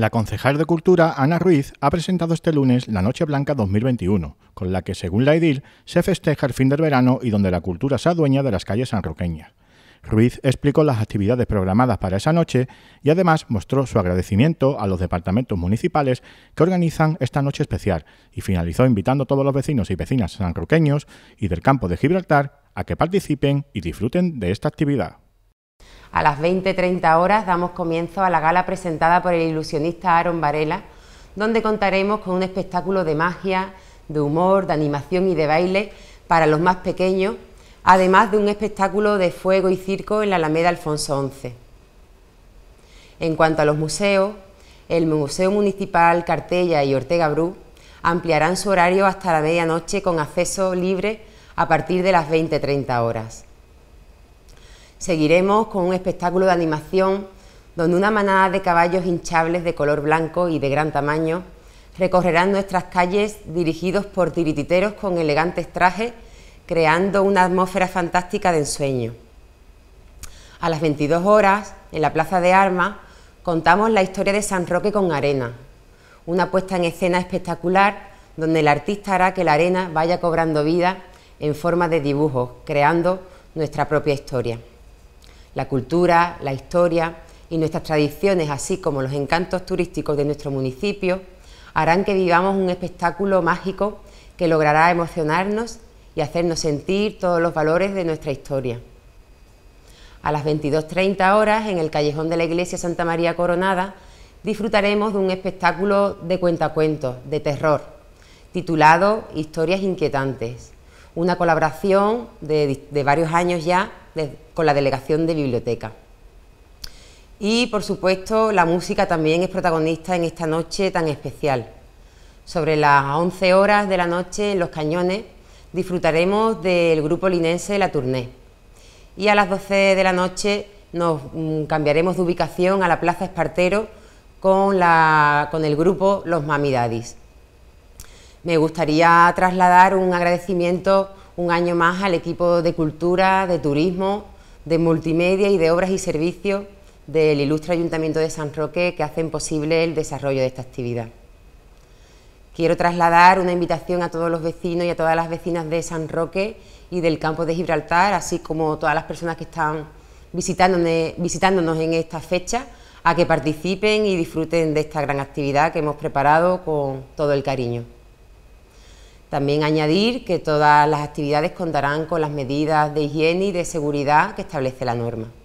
La concejal de Cultura, Ana Ruiz, ha presentado este lunes la Noche Blanca 2021, con la que, según la IDIL, se festeja el fin del verano y donde la cultura se adueña de las calles sanroqueñas. Ruiz explicó las actividades programadas para esa noche y además mostró su agradecimiento a los departamentos municipales que organizan esta noche especial y finalizó invitando a todos los vecinos y vecinas sanroqueños y del campo de Gibraltar a que participen y disfruten de esta actividad. A las 20.30 horas damos comienzo a la gala presentada por el ilusionista Aaron Varela, donde contaremos con un espectáculo de magia, de humor, de animación y de baile para los más pequeños, además de un espectáculo de fuego y circo en la Alameda Alfonso XI. En cuanto a los museos, el Museo Municipal Cartella y Ortega Bru ampliarán su horario hasta la medianoche con acceso libre a partir de las 20.30 horas seguiremos con un espectáculo de animación donde una manada de caballos hinchables de color blanco y de gran tamaño recorrerán nuestras calles dirigidos por tirititeros con elegantes trajes, creando una atmósfera fantástica de ensueño. A las 22 horas, en la Plaza de Armas, contamos la historia de San Roque con arena, una puesta en escena espectacular donde el artista hará que la arena vaya cobrando vida en forma de dibujos, creando nuestra propia historia la cultura, la historia y nuestras tradiciones, así como los encantos turísticos de nuestro municipio, harán que vivamos un espectáculo mágico que logrará emocionarnos y hacernos sentir todos los valores de nuestra historia. A las 22.30 horas, en el callejón de la iglesia Santa María Coronada, disfrutaremos de un espectáculo de cuentacuentos, de terror, titulado Historias Inquietantes, una colaboración de, de varios años ya con la Delegación de Biblioteca. Y, por supuesto, la música también es protagonista en esta noche tan especial. Sobre las 11 horas de la noche, en Los Cañones, disfrutaremos del grupo linense La Tournée. Y a las 12 de la noche nos mm, cambiaremos de ubicación a la Plaza Espartero con, con el grupo Los Mamidadis. Me gustaría trasladar un agradecimiento un año más al equipo de cultura, de turismo, de multimedia y de obras y servicios del ilustre Ayuntamiento de San Roque que hacen posible el desarrollo de esta actividad. Quiero trasladar una invitación a todos los vecinos y a todas las vecinas de San Roque y del campo de Gibraltar, así como a todas las personas que están visitándonos en esta fecha, a que participen y disfruten de esta gran actividad que hemos preparado con todo el cariño. También añadir que todas las actividades contarán con las medidas de higiene y de seguridad que establece la norma.